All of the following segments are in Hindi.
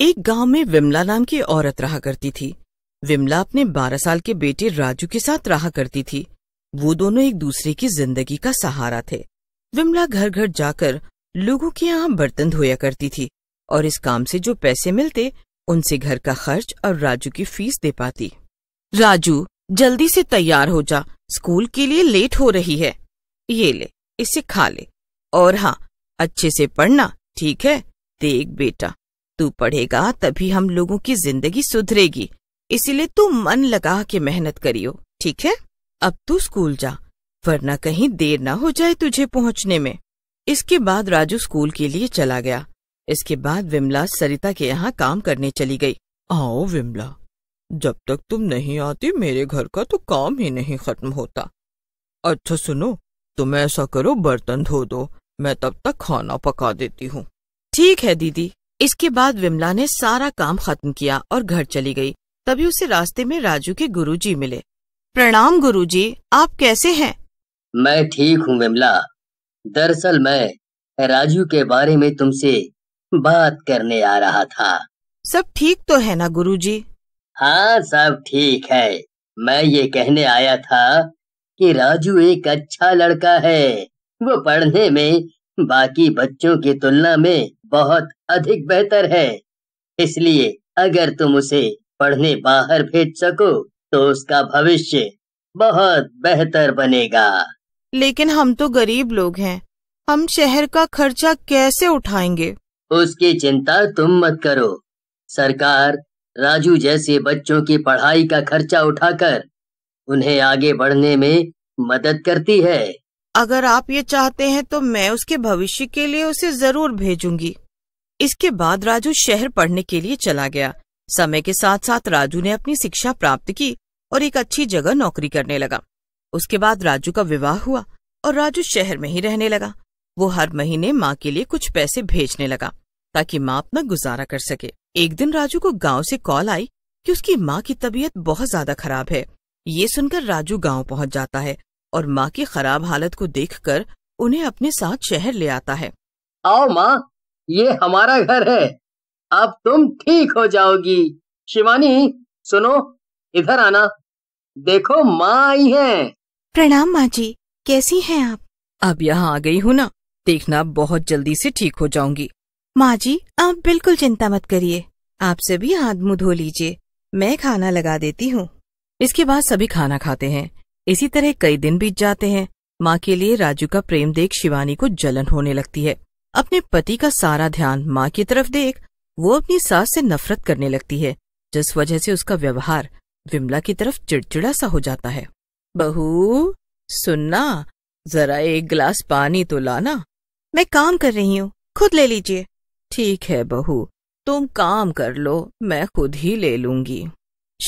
एक गांव में विमला नाम की औरत रहा करती थी विमला अपने बारह साल के बेटे राजू के साथ रहा करती थी वो दोनों एक दूसरे की जिंदगी का सहारा थे विमला घर घर जाकर लोगों के यहाँ बर्तन धोया करती थी और इस काम से जो पैसे मिलते उनसे घर का खर्च और राजू की फीस दे पाती राजू जल्दी से तैयार हो जा स्कूल के लिए लेट हो रही है ये ले इसे खा ले और हाँ अच्छे से पढ़ना ठीक है देख बेटा तू पढ़ेगा तभी हम लोगों की जिंदगी सुधरेगी इसीलिए तू मन लगा के मेहनत करियो ठीक है अब तू स्कूल जा वरना कहीं देर ना हो जाए तुझे पहुंचने में इसके बाद राजू स्कूल के लिए चला गया इसके बाद विमला सरिता के यहाँ काम करने चली गई आओ विमला जब तक तुम नहीं आती मेरे घर का तो काम ही नहीं खत्म होता अच्छा सुनो तुम ऐसा करो बर्तन धो दो मैं तब तक खाना पका देती हूँ ठीक है दीदी इसके बाद विमला ने सारा काम खत्म किया और घर चली गई तभी उसे रास्ते में राजू के गुरुजी मिले प्रणाम गुरुजी आप कैसे हैं मैं ठीक हूँ विमला दरअसल मैं राजू के बारे में तुमसे बात करने आ रहा था सब ठीक तो है ना गुरुजी हाँ सब ठीक है मैं ये कहने आया था कि राजू एक अच्छा लड़का है वो पढ़ने में बाकी बच्चों की तुलना में बहुत अधिक बेहतर है इसलिए अगर तुम उसे पढ़ने बाहर भेज सको तो उसका भविष्य बहुत बेहतर बनेगा लेकिन हम तो गरीब लोग हैं हम शहर का खर्चा कैसे उठाएंगे उसकी चिंता तुम मत करो सरकार राजू जैसे बच्चों की पढ़ाई का खर्चा उठाकर उन्हें आगे बढ़ने में मदद करती है अगर आप ये चाहते हैं तो मैं उसके भविष्य के लिए उसे जरूर भेजूंगी इसके बाद राजू शहर पढ़ने के लिए चला गया समय के साथ साथ राजू ने अपनी शिक्षा प्राप्त की और एक अच्छी जगह नौकरी करने लगा उसके बाद राजू का विवाह हुआ और राजू शहर में ही रहने लगा वो हर महीने माँ के लिए कुछ पैसे भेजने लगा ताकि माँ अपना गुजारा कर सके एक दिन राजू को गांव से कॉल आई कि उसकी माँ की तबीयत बहुत ज्यादा खराब है ये सुनकर राजू गांव पहुंच जाता है और माँ की खराब हालत को देखकर उन्हें अपने साथ शहर ले आता है आओ माँ ये हमारा घर है अब तुम ठीक हो जाओगी शिवानी सुनो इधर आना देखो माँ आई है प्रणाम माँ जी कैसी हैं आप अब यहाँ आ गई हूँ ना देखना बहुत जल्दी से ठीक हो जाऊंगी माँ जी आप बिल्कुल चिंता मत करिए आप सभी हाथ मुंह धो लीजिए मैं खाना लगा देती हूँ इसके बाद सभी खाना खाते हैं इसी तरह कई दिन बीत जाते हैं माँ के लिए राजू का प्रेम देख शिवानी को जलन होने लगती है अपने पति का सारा ध्यान माँ की तरफ देख वो अपनी सास से नफरत करने लगती है जिस वजह से उसका व्यवहार विमला की तरफ चिड़चिड़ा सा हो जाता है बहू सुनना जरा एक गिलास पानी तो लाना मैं काम कर रही हूँ खुद ले लीजिए ठीक है बहू तुम काम कर लो मैं खुद ही ले लूंगी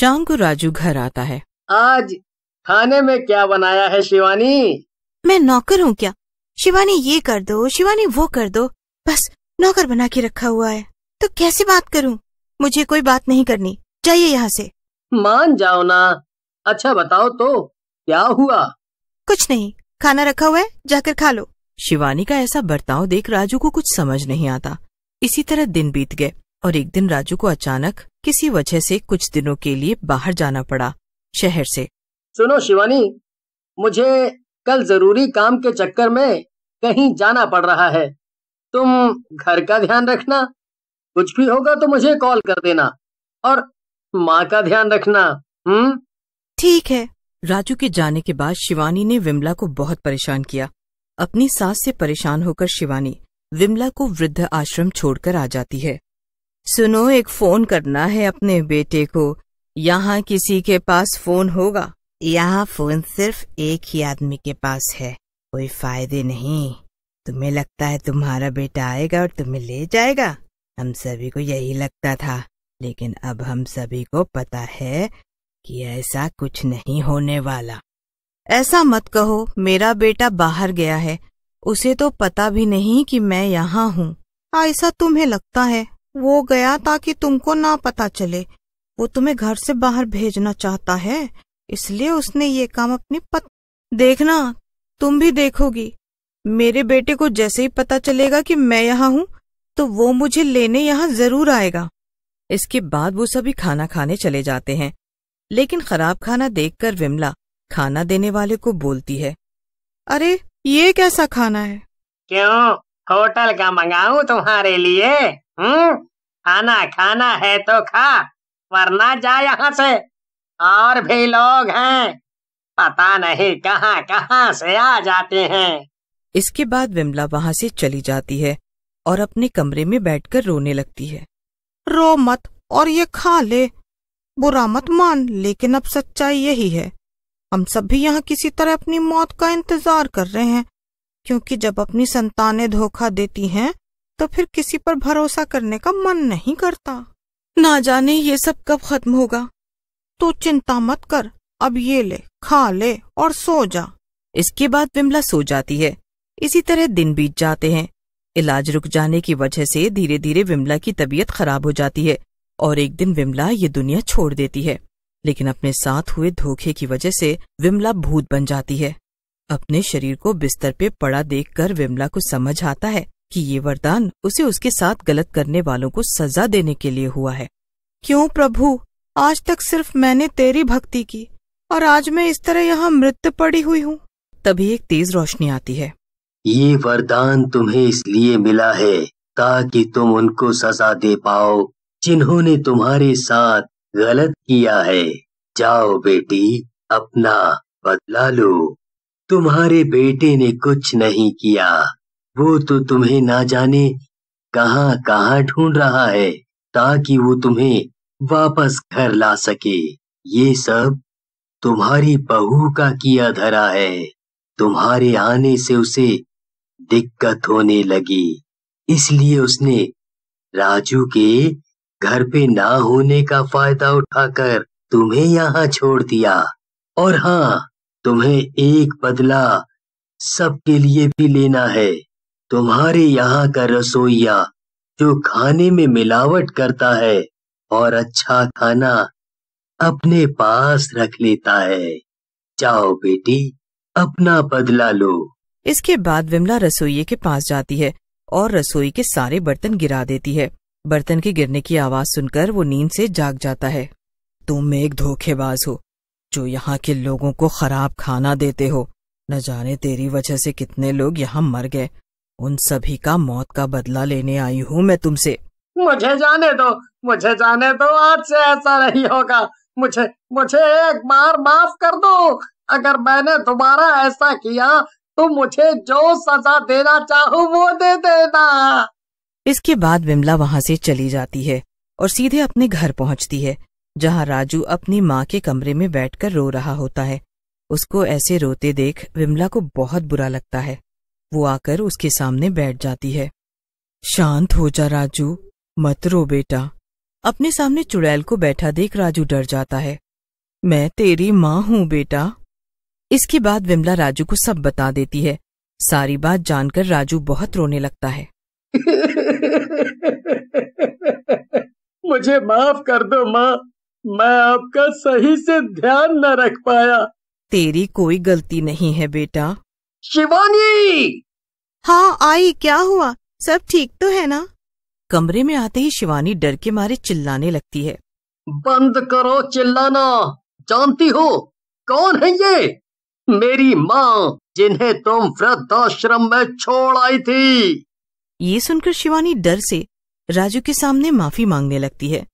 शाम को राजू घर आता है आज खाने में क्या बनाया है शिवानी मैं नौकर हूँ क्या शिवानी ये कर दो शिवानी वो कर दो बस नौकर बना के रखा हुआ है तो कैसे बात करूँ मुझे कोई बात नहीं करनी जाइए यहाँ से मान जाओ ना अच्छा बताओ तो क्या हुआ कुछ नहीं खाना रखा हुआ है जाकर खा लो शिवानी का ऐसा बर्ताव देख राजू को कुछ समझ नहीं आता इसी तरह दिन बीत गए और एक दिन राजू को अचानक किसी वजह से कुछ दिनों के लिए बाहर जाना पड़ा शहर से सुनो शिवानी मुझे कल जरूरी काम के चक्कर में कहीं जाना पड़ रहा है तुम घर का ध्यान रखना कुछ भी होगा तो मुझे कॉल कर देना और माँ का ध्यान रखना हम्म ठीक है राजू के जाने के बाद शिवानी ने विमला को बहुत परेशान किया अपनी सास से परेशान होकर शिवानी विमला को वृद्ध आश्रम छोड़कर आ जाती है सुनो एक फोन करना है अपने बेटे को यहाँ किसी के पास फोन होगा यहाँ फोन सिर्फ एक ही आदमी के पास है कोई फायदे नहीं तुम्हें लगता है तुम्हारा बेटा आएगा और तुम्हें ले जाएगा हम सभी को यही लगता था लेकिन अब हम सभी को पता है कि ऐसा कुछ नहीं होने वाला ऐसा मत कहो मेरा बेटा बाहर गया है उसे तो पता भी नहीं कि मैं यहाँ हूँ ऐसा तुम्हें लगता है वो गया ताकि तुमको ना पता चले वो तुम्हें घर से बाहर भेजना चाहता है इसलिए उसने ये काम अपनी पत देखना तुम भी देखोगी मेरे बेटे को जैसे ही पता चलेगा कि मैं यहाँ हूँ तो वो मुझे लेने यहाँ जरूर आएगा इसके बाद वो सभी खाना खाने चले जाते हैं लेकिन खराब खाना देखकर विमला खाना देने वाले को बोलती है अरे ये कैसा खाना है क्यों होटल का मंगाऊ तुम्हारे लिए हम्म खाना खाना है तो खा वरना जा यहाँ से और भी लोग हैं पता नहीं कहाँ कहाँ से आ जाते हैं इसके बाद विमला वहाँ से चली जाती है और अपने कमरे में बैठकर रोने लगती है रो मत और ये खा ले बुरा मत मान लेकिन अब सच्चाई यही है हम सब भी यहाँ किसी तरह अपनी मौत का इंतजार कर रहे हैं क्योंकि जब अपनी संतानें धोखा देती हैं तो फिर किसी पर भरोसा करने का मन नहीं करता ना जाने ये सब कब खत्म होगा तू चिंता मत कर अब ये ले खा ले और सो जा इसके बाद विमला सो जाती है इसी तरह दिन बीत जाते हैं इलाज रुक जाने की वजह से धीरे धीरे विमला की तबीयत खराब हो जाती है और एक दिन विमला ये दुनिया छोड़ देती है लेकिन अपने साथ हुए धोखे की वजह से विमला भूत बन जाती है अपने शरीर को बिस्तर पे पड़ा देखकर विमला को समझ आता है कि ये वरदान उसे उसके साथ गलत करने वालों को सजा देने के लिए हुआ है क्यों प्रभु आज तक सिर्फ मैंने तेरी भक्ति की और आज मैं इस तरह यहाँ मृत पड़ी हुई हूँ तभी एक तेज रोशनी आती है ये वरदान तुम्हें इसलिए मिला है ताकि तुम उनको सजा दे पाओ जिन्होंने तुम्हारे साथ गलत किया है जाओ बेटी अपना बदला लो तुम्हारे बेटे ने कुछ नहीं किया वो तो तुम्हें ना जाने कहाँ कहाँ ढूंढ रहा है ताकि वो तुम्हें वापस घर ला सके ये सब तुम्हारी बहू का किया धरा है तुम्हारे आने से उसे दिक्कत होने लगी इसलिए उसने राजू के घर पे ना होने का फायदा उठाकर तुम्हें यहाँ छोड़ दिया और हाँ तुम्हें एक बदला सबके लिए भी लेना है तुम्हारे यहाँ का रसोईया जो खाने में मिलावट करता है और अच्छा खाना अपने पास रख लेता है जाओ बेटी अपना बदला लो इसके बाद विमला रसोई के पास जाती है और रसोई के सारे बर्तन गिरा देती है बर्तन के गिरने की आवाज सुनकर वो नींद से जाग जाता है तुम एक धोखेबाज हो जो यहाँ के लोगों को खराब खाना देते हो न जाने तेरी वजह से कितने लोग यहाँ मर गए उन सभी का मौत का बदला लेने आई हूँ मैं तुमसे मुझे जाने दो मुझे जाने दो आज से ऐसा नहीं होगा मुझे मुझे एक बार माफ कर दो अगर मैंने दोबारा ऐसा किया तो मुझे जो सजा देना चाहो वो दे देना इसके बाद विमला वहाँ से चली जाती है और सीधे अपने घर पहुँचती है जहाँ राजू अपनी माँ के कमरे में बैठकर रो रहा होता है उसको ऐसे रोते देख विमला को बहुत बुरा लगता है वो आकर उसके सामने बैठ जाती है शांत हो जा राजू मत रो बेटा अपने सामने चुड़ैल को बैठा देख राजू डर जाता है मैं तेरी माँ हूँ बेटा इसके बाद विमला राजू को सब बता देती है सारी बात जानकर राजू बहुत रोने लगता है मुझे माफ कर दो माँ मैं आपका सही से ध्यान न रख पाया तेरी कोई गलती नहीं है बेटा शिवानी हाँ आई क्या हुआ सब ठीक तो है ना कमरे में आते ही शिवानी डर के मारे चिल्लाने लगती है बंद करो चिल्लाना जानती हो कौन है ये मेरी माँ जिन्हें तुम वृद्धाश्रम में छोड़ आई थी ये सुनकर शिवानी डर से राजू के सामने माफी मांगने लगती है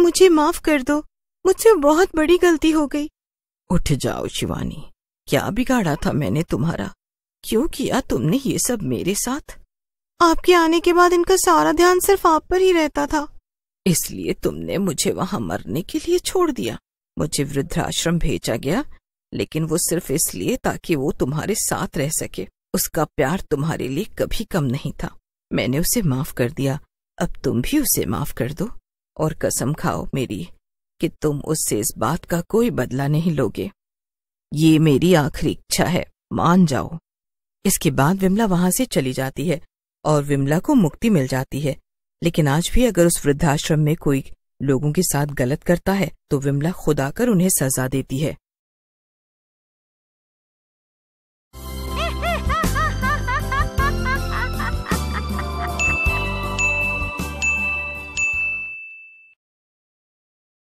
मुझे माफ कर दो मुझसे बहुत बड़ी गलती हो गई उठ जाओ शिवानी क्या बिगाड़ा था मैंने तुम्हारा क्यों किया तुमने ये सब मेरे साथ आपके आने के बाद इनका सारा ध्यान सिर्फ आप पर ही रहता था इसलिए तुमने मुझे वहां मरने के लिए छोड़ दिया मुझे वृद्धाश्रम भेजा गया लेकिन वो सिर्फ इसलिए ताकि वो तुम्हारे साथ रह सके उसका प्यार तुम्हारे लिए कभी कम नहीं था मैंने उसे माफ कर दिया अब तुम भी उसे माफ कर दो और कसम खाओ मेरी कि तुम उससे इस बात का कोई बदला नहीं लोगे ये मेरी आखिरी इच्छा है मान जाओ इसके बाद विमला वहां से चली जाती है और विमला को मुक्ति मिल जाती है लेकिन आज भी अगर उस वृद्धाश्रम में कोई लोगों के साथ गलत करता है तो विमला खुद आकर उन्हें सजा देती है